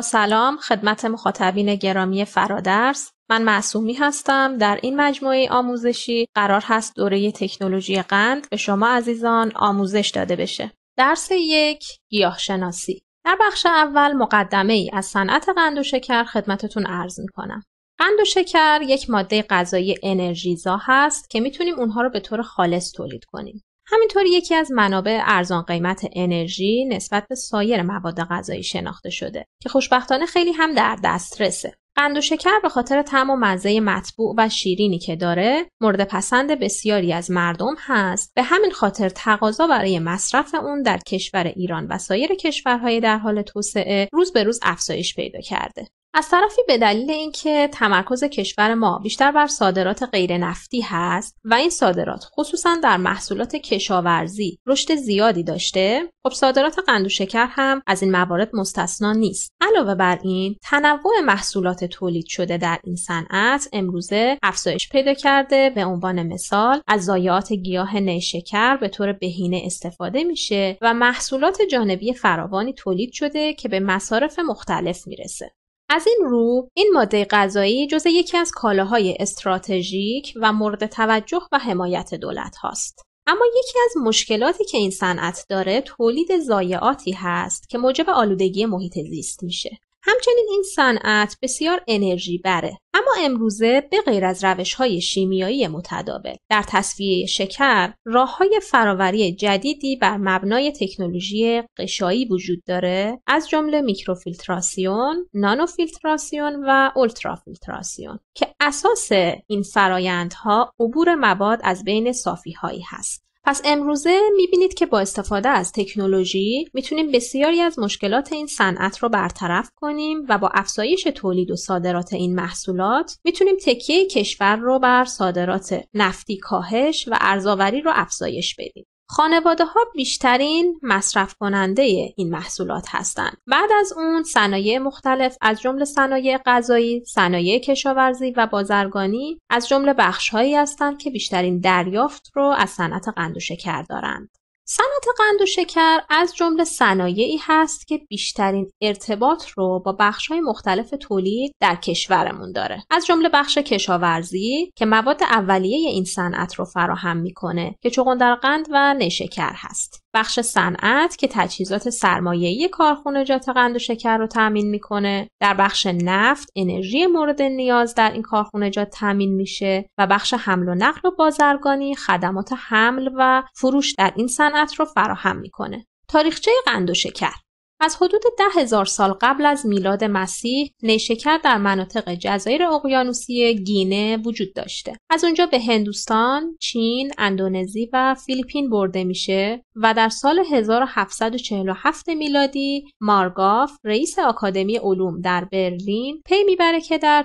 سلام خدمت مخاطبین گرامی فرادرس من معصومی هستم در این مجموعه آموزشی قرار هست دوره تکنولوژی قند به شما عزیزان آموزش داده بشه درس یک گیاه شناسی در بخش اول مقدمه ای از صنعت قند و شکر خدمتتون عرض می کنم. قند و شکر یک ماده غذایی انرژیزا هست که میتونیم اونها رو به طور خالص تولید کنیم. همینطور یکی از منابع ارزان قیمت انرژی نسبت به سایر مواد غذایی شناخته شده که خوشبختانه خیلی هم در دسترسه. قند و شکر به خاطر طعم و مزه مطبوع و شیرینی که داره مورد پسند بسیاری از مردم هست به همین خاطر تقاضا برای مصرف اون در کشور ایران و سایر کشورهای در حال توسعه روز به روز افزایش پیدا کرده از طرفی به دلیل اینکه تمرکز کشور ما بیشتر بر صادرات غیر نفتی هست و این صادرات خصوصا در محصولات کشاورزی رشد زیادی داشته خب صادرات قند و شکر هم از این موارد مستثنا نیست علاوه بر این تنوع محصولات تولید شده در این صنعت امروزه افزایش پیدا کرده به عنوان مثال از ضایعات گیاه نیشکر به طور بهینه استفاده میشه و محصولات جانبی فراوانی تولید شده که به مصارف مختلف میرسه از این رو این ماده غذایی جز یکی از کالاهای استراتژیک و مورد توجه و حمایت دولت هاست. اما یکی از مشکلاتی که این صنعت داره تولید ضایعاتی هست که موجب آلودگی محیط زیست میشه همچنین این صنعت بسیار انرژی بره اما امروزه به غیر از روش های شیمیایی متداول در تصفیه شکر راه های فراوری جدیدی بر مبنای تکنولوژی قشایی وجود داره از جمله میکروفیلتراسیون، نانوفیلتراسیون و اولترافیلتراسیون که اساس این فرایندها عبور مواد از بین صافی هایی هست. پس امروزه میبینید که با استفاده از تکنولوژی میتونیم بسیاری از مشکلات این صنعت رو برطرف کنیم و با افزایش تولید و صادرات این محصولات میتونیم تکیه کشور رو بر صادرات نفتی کاهش و ارزآوری رو افزایش بدیم. خانواده ها بیشترین مصرف کننده این محصولات هستند. بعد از اون صنایع مختلف از جمله صنایع غذایی، صنایع کشاورزی و بازرگانی از جمله هایی هستند که بیشترین دریافت رو از صنعت قند و شکر دارند. صنعت قند و شکر از جمله صنایعی هست که بیشترین ارتباط رو با های مختلف تولید در کشورمون داره از جمله بخش کشاورزی که مواد اولیه این صنعت رو فراهم میکنه که چغندر قند و نشکر هست بخش صنعت که تجهیزات سرمایه‌ای کارخانجات قند و شکر رو تامین میکنه در بخش نفت انرژی مورد نیاز در این کارخانجات تامین میشه و بخش حمل و نقل و بازرگانی خدمات حمل و فروش در این صنعت رو فراهم میکنه تاریخچه قند و شکر از حدود ده هزار سال قبل از میلاد مسیح نیشکر در مناطق جزایر اقیانوسی گینه وجود داشته از اونجا به هندوستان چین اندونزی و فیلیپین برده میشه و در سال 1747 میلادی مارگاف رئیس آکادمی علوم در برلین پی میبره که در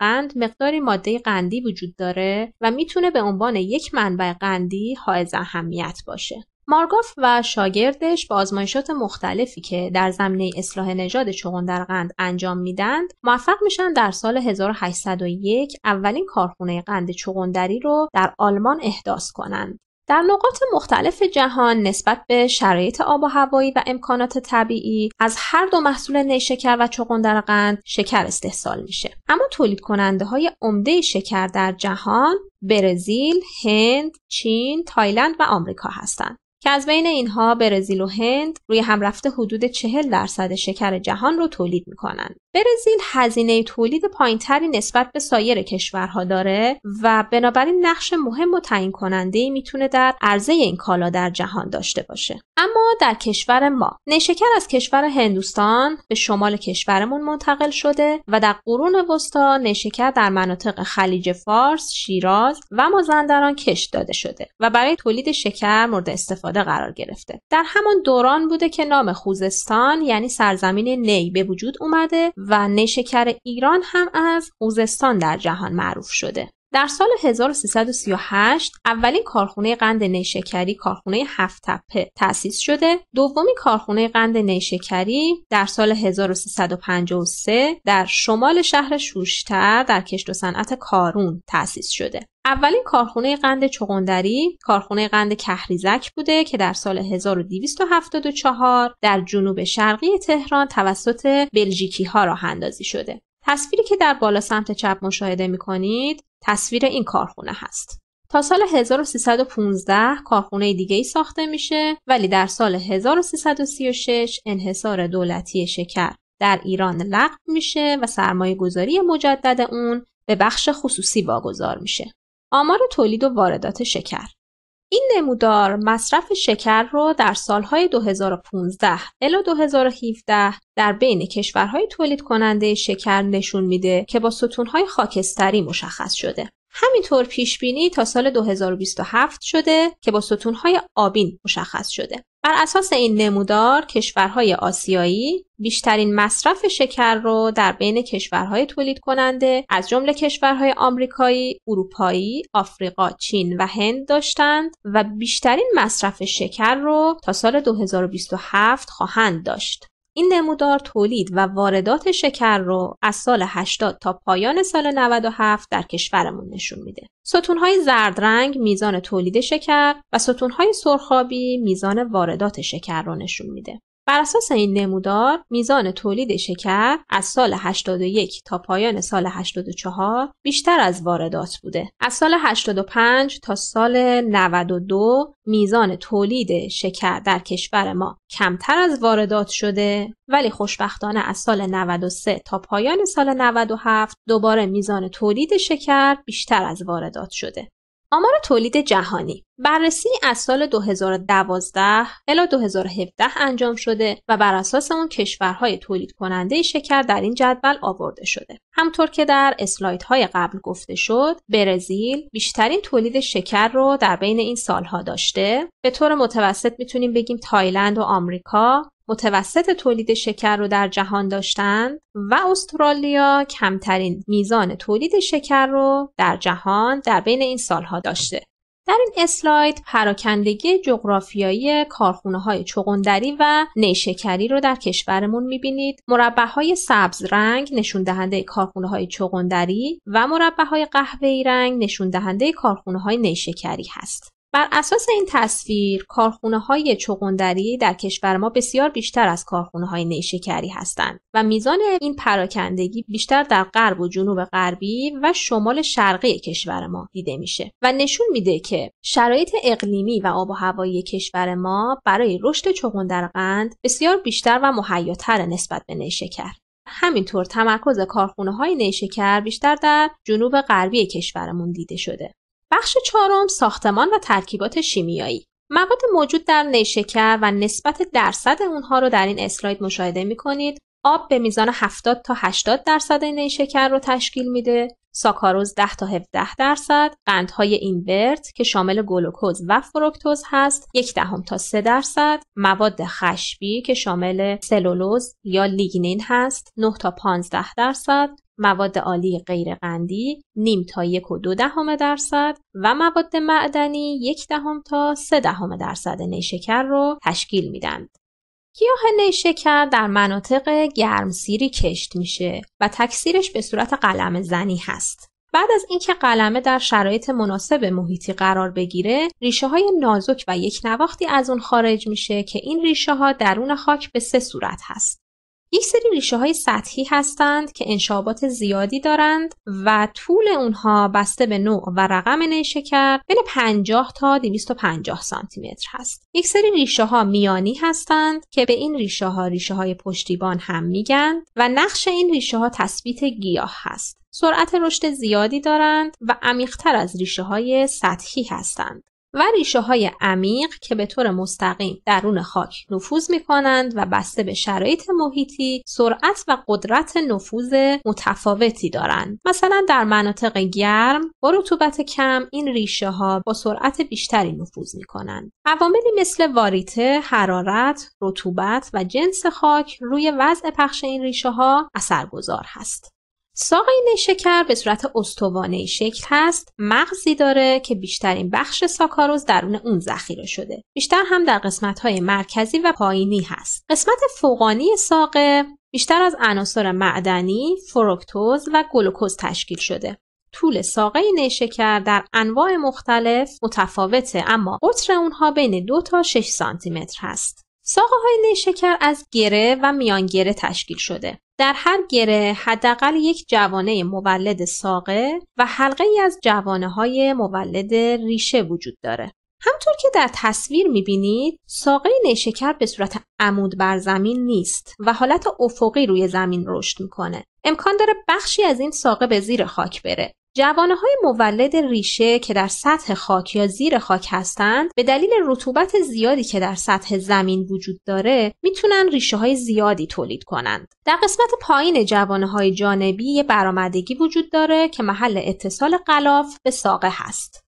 قند مقداری ماده قندی وجود داره و میتونه به عنوان یک منبع قندی حائز اهمیت باشه مارگوف و شاگردش با آزمایشات مختلفی که در زمینه اصلاح نژاد چغندرقند انجام میدند موفق میشن در سال 1801 اولین کارخونه قند چغندری رو در آلمان احداث کنند در نقاط مختلف جهان نسبت به شرایط آب و هوایی و امکانات طبیعی از هر دو محصول نیشکر و چغندر قند شکر استحصال میشه اما تولید کننده های عمده شکر در جهان برزیل، هند، چین، تایلند و آمریکا هستند. که از بین اینها برزیل و هند روی هم رفته حدود 40 درصد شکر جهان رو تولید میکنن. برزیل هزینه تولید پایینتری نسبت به سایر کشورها داره و بنابراین نقش مهم و تعیین کننده میتونه در عرضه این کالا در جهان داشته باشه. اما در کشور ما نیشکر از کشور هندوستان به شمال کشورمون منتقل شده و در قرون وسطا نیشکر در مناطق خلیج فارس، شیراز و مازندران کشت داده شده و برای تولید شکر مورد استفاده قرار گرفته. در همان دوران بوده که نام خوزستان یعنی سرزمین نی به وجود اومده و نیشکر ایران هم از خوزستان در جهان معروف شده. در سال 1338 اولین کارخونه قند نیشکری کارخونه هفت تپه شده دومی کارخونه قند نیشکری در سال 1353 در شمال شهر شوشتر در کشت و صنعت کارون تأسیس شده اولین کارخونه قند چغندری کارخونه قند کهریزک بوده که در سال 1274 در جنوب شرقی تهران توسط بلژیکی ها راه اندازی شده. تصویری که در بالا سمت چپ مشاهده می کنید تصویر این کارخونه هست. تا سال 1315 کارخونه دیگه ای ساخته میشه ولی در سال 1336 انحصار دولتی شکر در ایران لغو میشه و سرمایه گذاری مجدد اون به بخش خصوصی واگذار میشه. آمار تولید و واردات شکر این نمودار مصرف شکر رو در سالهای 2015 الا 2017 در بین کشورهای تولید کننده شکر نشون میده که با ستونهای خاکستری مشخص شده. همینطور پیش بینی تا سال 2027 شده که با ستونهای آبین مشخص شده. بر اساس این نمودار کشورهای آسیایی بیشترین مصرف شکر رو در بین کشورهای تولید کننده از جمله کشورهای آمریکایی، اروپایی، آفریقا، چین و هند داشتند و بیشترین مصرف شکر رو تا سال 2027 خواهند داشت. این نمودار تولید و واردات شکر رو از سال 80 تا پایان سال 97 در کشورمون نشون میده. ستونهای زرد رنگ میزان تولید شکر و ستونهای سرخابی میزان واردات شکر رو نشون میده. بر اساس این نمودار میزان تولید شکر از سال 81 تا پایان سال 84 بیشتر از واردات بوده. از سال 85 تا سال 92 میزان تولید شکر در کشور ما کمتر از واردات شده ولی خوشبختانه از سال 93 تا پایان سال 97 دوباره میزان تولید شکر بیشتر از واردات شده. آمار تولید جهانی بررسی از سال 2012 الی 2017 انجام شده و بر اساس اون کشورهای تولید کننده شکر در این جدول آورده شده. همطور که در های قبل گفته شد، برزیل بیشترین تولید شکر رو در بین این سالها داشته. به طور متوسط میتونیم بگیم تایلند و آمریکا متوسط تولید شکر رو در جهان داشتند و استرالیا کمترین میزان تولید شکر رو در جهان در بین این سالها داشته. در این اسلاید پراکندگی جغرافیایی کارخونه های چغندری و نیشکری رو در کشورمون میبینید. مربع های سبز رنگ نشون دهنده کارخونه های چغندری و مربع های قهوه‌ای رنگ نشون دهنده کارخونه های نیشکری هست. بر اساس این تصویر کارخونه های چغندری در کشور ما بسیار بیشتر از کارخونه های نیشکری هستند و میزان این پراکندگی بیشتر در غرب و جنوب غربی و شمال شرقی کشور ما دیده میشه و نشون میده که شرایط اقلیمی و آب و هوایی کشور ما برای رشد چغندر قند بسیار بیشتر و مهیاتر نسبت به نیشکر همینطور تمرکز کارخونه های نیشکر بیشتر در جنوب غربی کشورمون دیده شده بخش چهارم ساختمان و ترکیبات شیمیایی مواد موجود در نیشکر و نسبت درصد اونها رو در این اسلاید مشاهده می کنید. آب به میزان 70 تا 80 درصد نیشکر رو تشکیل میده، ساکاروز 10 تا 17 درصد، قندهای اینورت که شامل گلوکوز و فروکتوز هست، 1 دهم تا 3 درصد، مواد خشبی که شامل سلولوز یا لیگنین هست، 9 تا 15 درصد، مواد عالی غیر قندی نیم تا یک و دو دهم درصد و مواد معدنی یک دهم تا سه دهم درصد نیشکر رو تشکیل میدند گیاه نیشکر در مناطق گرمسیری کشت میشه و تکثیرش به صورت قلم زنی هست. بعد از اینکه قلمه در شرایط مناسب محیطی قرار بگیره، ریشه های نازک و یک نواختی از اون خارج میشه که این ریشه ها درون خاک به سه صورت هست. یک سری ریشه های سطحی هستند که انشابات زیادی دارند و طول اونها بسته به نوع و رقم نیشکر بین 50 تا 250 سانتی متر هست. یک سری ریشه ها میانی هستند که به این ریشه ها ریشه های پشتیبان هم میگند و نقش این ریشه ها تثبیت گیاه هست. سرعت رشد زیادی دارند و عمیقتر از ریشه های سطحی هستند. و ریشه های عمیق که به طور مستقیم درون خاک نفوذ می کنند و بسته به شرایط محیطی سرعت و قدرت نفوذ متفاوتی دارند. مثلا در مناطق گرم با رطوبت کم این ریشه ها با سرعت بیشتری نفوذ می کنند. عواملی مثل واریته، حرارت، رطوبت و جنس خاک روی وضع پخش این ریشه ها اثرگذار هست. ساقه نیشکر به صورت استوانه شکل هست مغزی داره که بیشترین بخش ساکاروز درون اون ذخیره شده بیشتر هم در قسمت های مرکزی و پایینی هست قسمت فوقانی ساقه بیشتر از عناصر معدنی فروکتوز و گلوکوز تشکیل شده طول ساقه نیشکر در انواع مختلف متفاوته اما قطر اونها بین 2 تا 6 سانتی متر هست. ساقه های نیشکر از گره و میانگره تشکیل شده. در هر گره حداقل یک جوانه مولد ساقه و حلقه ای از جوانه های مولد ریشه وجود داره. همطور که در تصویر میبینید ساقه نیشکر به صورت عمود بر زمین نیست و حالت افقی روی زمین رشد میکنه امکان داره بخشی از این ساقه به زیر خاک بره جوانه های مولد ریشه که در سطح خاک یا زیر خاک هستند به دلیل رطوبت زیادی که در سطح زمین وجود داره میتونن ریشه های زیادی تولید کنند. در قسمت پایین جوانه های جانبی یه برآمدگی وجود داره که محل اتصال غلاف به ساقه هست.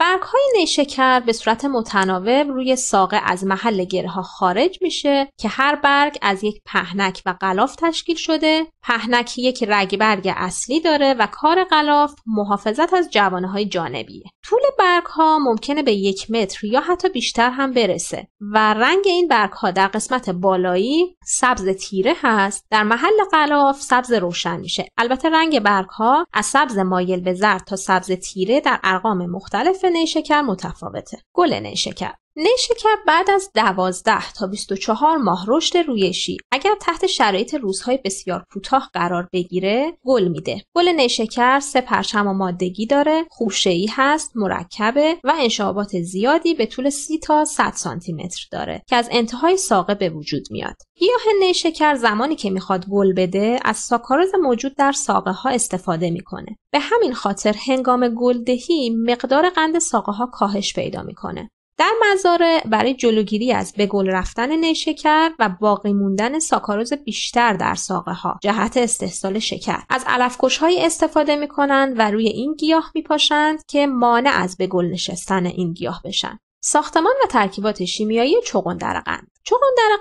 برگ های نیشکر به صورت متناوب روی ساقه از محل ها خارج میشه که هر برگ از یک پهنک و غلاف تشکیل شده پهنک یک رگ برگ اصلی داره و کار غلاف محافظت از جوانه های جانبیه طول برگ ها ممکنه به یک متر یا حتی بیشتر هم برسه و رنگ این برگ ها در قسمت بالایی سبز تیره هست در محل غلاف سبز روشن میشه البته رنگ برگ ها از سبز مایل به زرد تا سبز تیره در ارقام مختلف نیشکر متفاوته گل نیشکر نیشکر بعد از 12 تا 24 ماه رشد رویشی اگر تحت شرایط روزهای بسیار کوتاه قرار بگیره گل میده گل نیشکر سه پرچم و مادگی داره خوشه‌ای هست مرکبه و انشابات زیادی به طول 30 تا 100 سانتی متر داره که از انتهای ساقه به وجود میاد گیاه نیشکر زمانی که میخواد گل بده از ساکارز موجود در ساقه ها استفاده میکنه به همین خاطر هنگام گلدهی مقدار قند ساقه ها کاهش پیدا میکنه در مزارع برای جلوگیری از به گل رفتن نیشکر و باقی موندن ساکاروز بیشتر در ساقه ها جهت استحصال شکر از علفکش استفاده می کنند و روی این گیاه می پاشند که مانع از به گل نشستن این گیاه بشن ساختمان و ترکیبات شیمیایی چغندر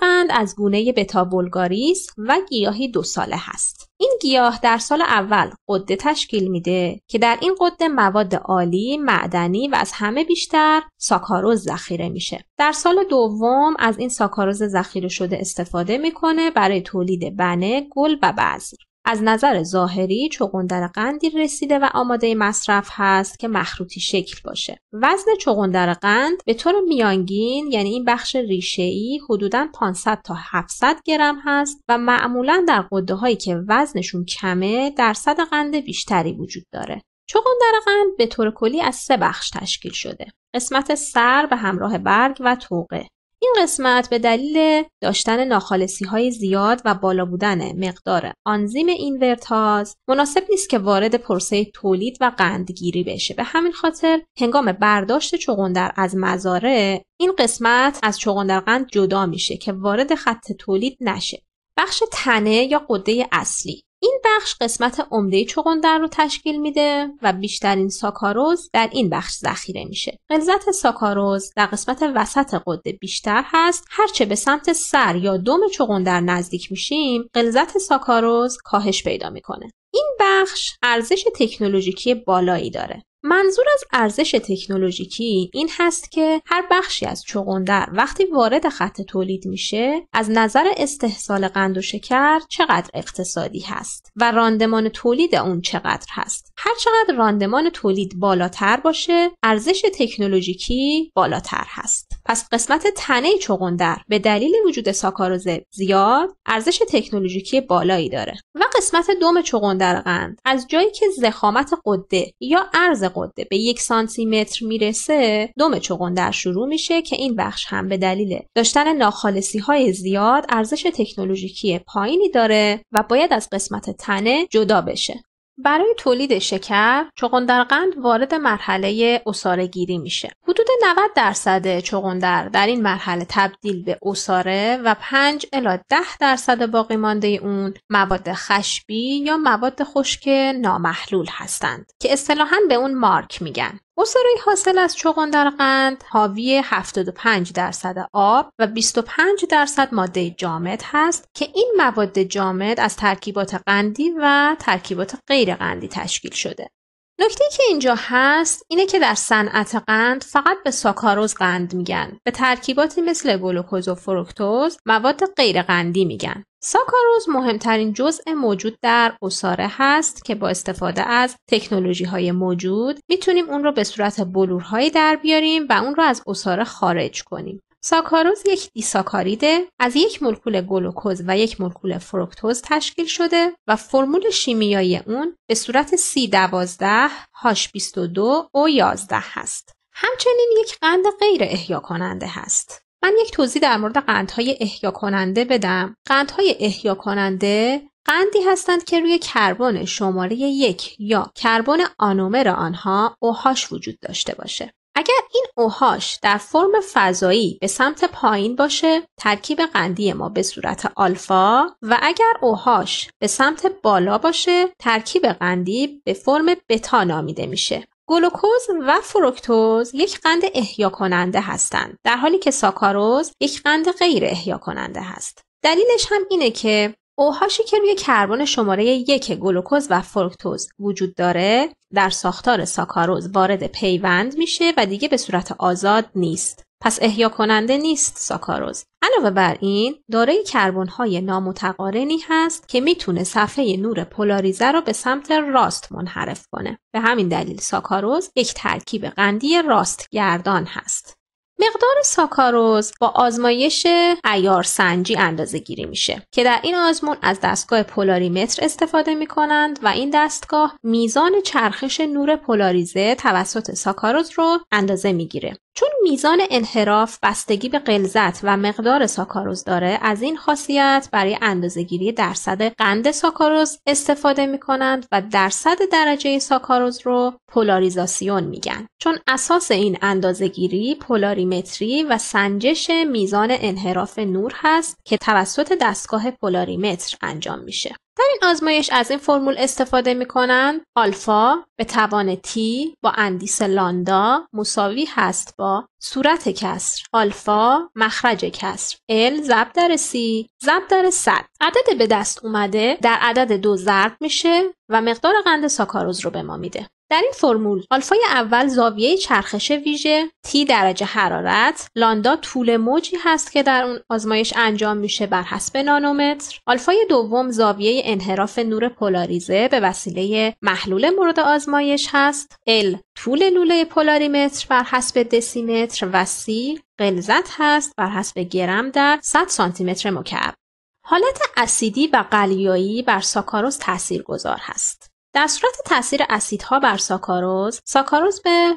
قند از گونه بتا بولگاریس و گیاهی دو ساله هست این گیاه در سال اول قده تشکیل میده که در این قده مواد عالی، معدنی و از همه بیشتر ساکاروز ذخیره میشه. در سال دوم از این ساکاروز ذخیره شده استفاده میکنه برای تولید بنه، گل و بذر. از نظر ظاهری چغندر قندی رسیده و آماده مصرف هست که مخروطی شکل باشه وزن چغندر قند به طور میانگین یعنی این بخش ای حدوداً 500 تا 700 گرم هست و معمولا در قده هایی که وزنشون کمه درصد قند بیشتری وجود داره چغندر قند به طور کلی از سه بخش تشکیل شده قسمت سر به همراه برگ و توقه این قسمت به دلیل داشتن ناخالصی های زیاد و بالا بودن مقدار آنزیم اینورتاز مناسب نیست که وارد پرسه تولید و قندگیری بشه به همین خاطر هنگام برداشت چغندر از مزاره این قسمت از چغندر قند جدا میشه که وارد خط تولید نشه بخش تنه یا قده اصلی این بخش قسمت عمده چغندر رو تشکیل میده و بیشترین ساکاروز در این بخش ذخیره میشه. غلظت ساکاروز در قسمت وسط قده بیشتر هست. هرچه به سمت سر یا دم چغندر نزدیک میشیم، غلظت ساکاروز کاهش پیدا میکنه. این بخش ارزش تکنولوژیکی بالایی داره. منظور از ارزش تکنولوژیکی این هست که هر بخشی از چغندر وقتی وارد خط تولید میشه از نظر استحصال قند و شکر چقدر اقتصادی هست و راندمان تولید اون چقدر هست هر چقدر راندمان تولید بالاتر باشه ارزش تکنولوژیکی بالاتر هست پس قسمت تنه چغندر به دلیل وجود ساکاروز زیاد ارزش تکنولوژیکی بالایی داره و قسمت دوم چغندر قند از جایی که زخامت قده یا عرض قده به یک سانتی متر میرسه دوم چغندر شروع میشه که این بخش هم به دلیل داشتن ناخالصی های زیاد ارزش تکنولوژیکی پایینی داره و باید از قسمت تنه جدا بشه برای تولید شکر قند وارد مرحله اصاره گیری میشه حدود 90 درصد چغندر در این مرحله تبدیل به اصاره و 5 الا 10 درصد باقی مانده اون مواد خشبی یا مواد خشک نامحلول هستند که اصطلاحا به اون مارک میگن مصرای حاصل از چغندر قند حاوی 75 درصد آب و 25 درصد ماده جامد هست که این مواد جامد از ترکیبات قندی و ترکیبات غیر قندی تشکیل شده. نکته که اینجا هست اینه که در صنعت قند فقط به ساکاروز قند میگن به ترکیباتی مثل گلوکوز و فروکتوز مواد غیر قندی میگن ساکاروز مهمترین جزء موجود در اصاره هست که با استفاده از تکنولوژی های موجود میتونیم اون رو به صورت بلورهایی در بیاریم و اون رو از اصاره خارج کنیم. ساکاروز یک دیساکاریده از یک مولکول گلوکوز و یک مولکول فروکتوز تشکیل شده و فرمول شیمیایی اون به صورت C12 H22 O11 هست. همچنین یک قند غیر احیا کننده هست. من یک توضیح در مورد قندهای احیا کننده بدم. قندهای احیا کننده قندی هستند که روی کربن شماره یک یا کربن آنومر آنها اوهاش وجود داشته باشه. اگر این اوهاش در فرم فضایی به سمت پایین باشه ترکیب قندی ما به صورت آلفا و اگر اوهاش به سمت بالا باشه ترکیب قندی به فرم بتا نامیده میشه گلوکوز و فروکتوز یک قند احیا کننده هستند در حالی که ساکاروز یک قند غیر احیا کننده هست دلیلش هم اینه که اوهاشی که روی کربن شماره یک گلوکوز و فرکتوز وجود داره در ساختار ساکاروز وارد پیوند میشه و دیگه به صورت آزاد نیست. پس احیا کننده نیست ساکاروز. علاوه بر این دارای کربن های نامتقارنی هست که میتونه صفحه نور پولاریزه رو به سمت راست منحرف کنه. به همین دلیل ساکاروز یک ترکیب قندی راست گردان هست. مقدار ساکاروز با آزمایش ایار سنجی اندازه گیری میشه که در این آزمون از دستگاه پولاریمتر استفاده میکنند و این دستگاه میزان چرخش نور پولاریزه توسط ساکاروز رو اندازه میگیره چون میزان انحراف بستگی به غلظت و مقدار ساکاروز داره از این خاصیت برای اندازهگیری درصد قند ساکاروز استفاده می کنند و درصد درجه ساکاروز رو پولاریزاسیون میگن چون اساس این اندازهگیری پولاریمتری و سنجش میزان انحراف نور هست که توسط دستگاه پولاریمتر انجام میشه در این آزمایش از این فرمول استفاده می کنند آلفا به توان تی با اندیس لاندا مساوی هست با صورت کسر آلفا مخرج کسر ال ضرب در سی ضرب در عدد به دست اومده در عدد دو ضرب میشه و مقدار قند ساکاروز رو به ما میده در این فرمول آلفای اول زاویه چرخش ویژه تی درجه حرارت لاندا طول موجی هست که در اون آزمایش انجام میشه بر حسب نانومتر آلفای دوم زاویه انحراف نور پولاریزه به وسیله محلول مورد آزمایش هست ال طول لوله پولاریمتر بر حسب دسیمتر و سی، غلظت هست بر حسب گرم در 100 سانتی متر مکعب حالت اسیدی و قلیایی بر ساکاروز تاثیرگذار هست در صورت تاثیر اسیدها بر ساکاروز، ساکاروز به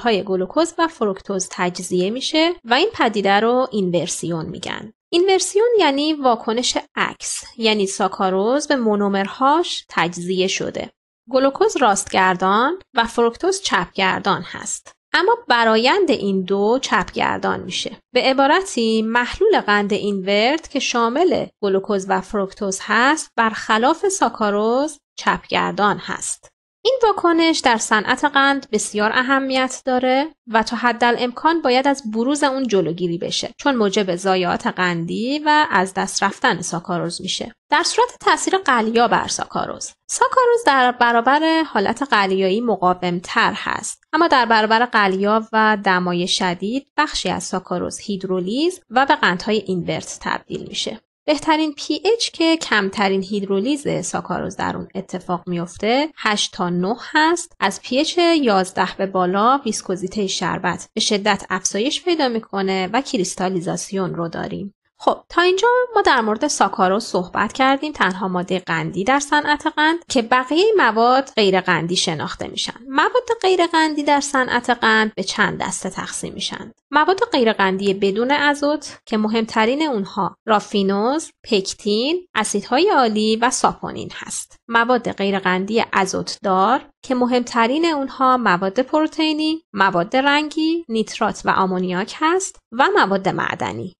های گلوکوز و فروکتوز تجزیه میشه و این پدیده رو اینورسیون میگن. اینورسیون یعنی واکنش عکس، یعنی ساکاروز به مونومرهاش تجزیه شده. گلوکوز راستگردان و فروکتوز چپگردان هست. اما برایند این دو چپگردان میشه. به عبارتی محلول قند اینورت که شامل گلوکوز و فروکتوز هست برخلاف ساکاروز چپگردان هست. این واکنش در صنعت قند بسیار اهمیت داره و تا حد امکان باید از بروز اون جلوگیری بشه چون موجب ضایعات قندی و از دست رفتن ساکاروز میشه در صورت تاثیر قلیا بر ساکاروز ساکاروز در برابر حالت قلیایی تر هست اما در برابر قلیا و دمای شدید بخشی از ساکاروز هیدرولیز و به قندهای اینورت تبدیل میشه بهترین پی اچ که کمترین هیدرولیز ساکاروز در اون اتفاق میفته 8 تا 9 هست از پی اچ 11 به بالا ویسکوزیته شربت به شدت افزایش پیدا میکنه و کریستالیزاسیون رو داریم خب تا اینجا ما در مورد ساکارو صحبت کردیم تنها ماده قندی در صنعت قند که بقیه مواد غیر قندی شناخته میشن مواد غیر قندی در صنعت قند به چند دسته تقسیم میشن مواد غیر قندی بدون ازوت که مهمترین اونها رافینوز، پکتین، اسیدهای عالی و ساپونین هست مواد غیر قندی ازوت دار که مهمترین اونها مواد پروتئینی، مواد رنگی، نیترات و آمونیاک هست و مواد معدنی.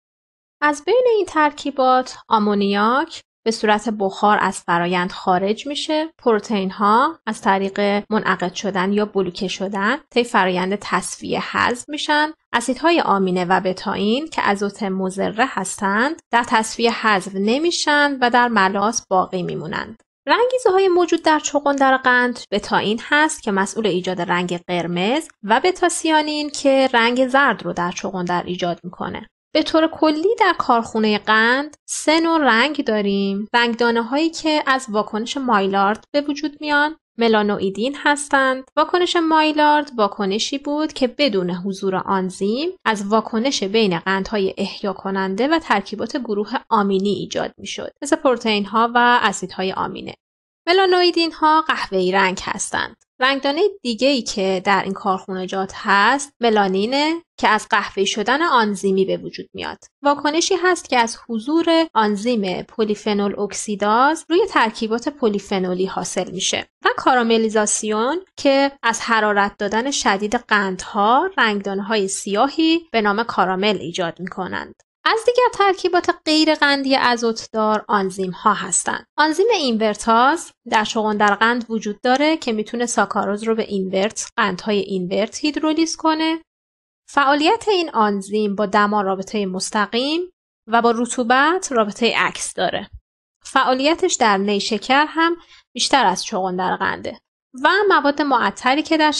از بین این ترکیبات آمونیاک به صورت بخار از فرایند خارج میشه پروتئین ها از طریق منعقد شدن یا بلوکه شدن طی فرایند تصفیه هضم میشن اسیدهای آمینه و بتاین که ازوت مزره هستند در تصفیه حذف نمیشن و در ملاس باقی میمونند رنگیزه های موجود در چقندر قند بتائین هست که مسئول ایجاد رنگ قرمز و بتاسیانین که رنگ زرد رو در چقندر ایجاد میکنه. به طور کلی در کارخونه قند سه نوع رنگ داریم رنگدانه هایی که از واکنش مایلارد به وجود میان ملانوئیدین هستند واکنش مایلارد واکنشی بود که بدون حضور آنزیم از واکنش بین قندهای احیا کننده و ترکیبات گروه آمینی ایجاد میشد مثل پروتئین ها و اسیدهای آمینه ملانویدین ها قهوه‌ای رنگ هستند. رنگدانه دیگه ای که در این کارخونه هست ملانینه که از قهوه شدن آنزیمی به وجود میاد. واکنشی هست که از حضور آنزیم پلیفنول اکسیداز روی ترکیبات پلیفنولی حاصل میشه. و کاراملیزاسیون که از حرارت دادن شدید قندها رنگدانه های سیاهی به نام کارامل ایجاد میکنند. از دیگر ترکیبات غیر قندی ازوتدار آنزیم ها هستند. آنزیم اینورتاز در چغندر در قند وجود داره که میتونه ساکاروز رو به اینورت قندهای اینورت هیدرولیز کنه. فعالیت این آنزیم با دما رابطه مستقیم و با رطوبت رابطه عکس داره. فعالیتش در نیشکر هم بیشتر از چغندر قنده. و مواد معطری که در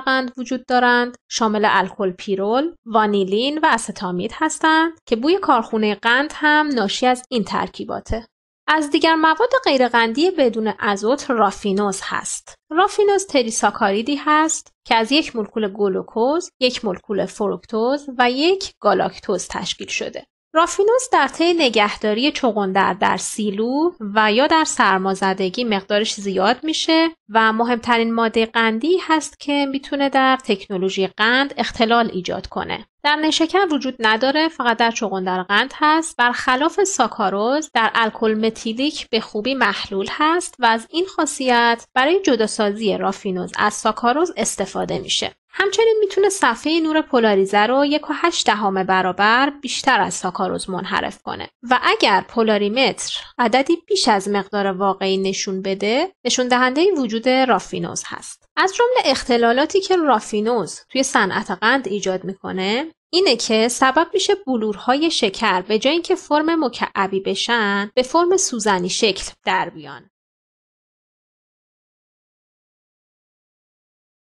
قند وجود دارند شامل الکل پیرول، وانیلین و استامید هستند که بوی کارخونه قند هم ناشی از این ترکیباته. از دیگر مواد غیرقندی بدون ازوت رافینوز هست. رافینوز تریساکاریدی هست که از یک مولکول گلوکوز، یک مولکول فروکتوز و یک گالاکتوز تشکیل شده. رافینوز در طی نگهداری چغندر در سیلو و یا در سرمازدگی مقدارش زیاد میشه و مهمترین ماده قندی هست که میتونه در تکنولوژی قند اختلال ایجاد کنه. در نشکن وجود نداره فقط در چغندر قند هست برخلاف ساکاروز در الکل متیلیک به خوبی محلول هست و از این خاصیت برای جداسازی رافینوز از ساکاروز استفاده میشه همچنین میتونه صفحه نور پولاریزه رو هشت دهم برابر بیشتر از ساکاروز منحرف کنه و اگر پولاریمتر عددی بیش از مقدار واقعی نشون بده نشون دهنده وجود رافینوز هست از جمله اختلالاتی که رافینوز توی صنعت قند ایجاد میکنه اینه که سبب میشه بلورهای شکر به جای اینکه فرم مکعبی بشن به فرم سوزنی شکل در بیان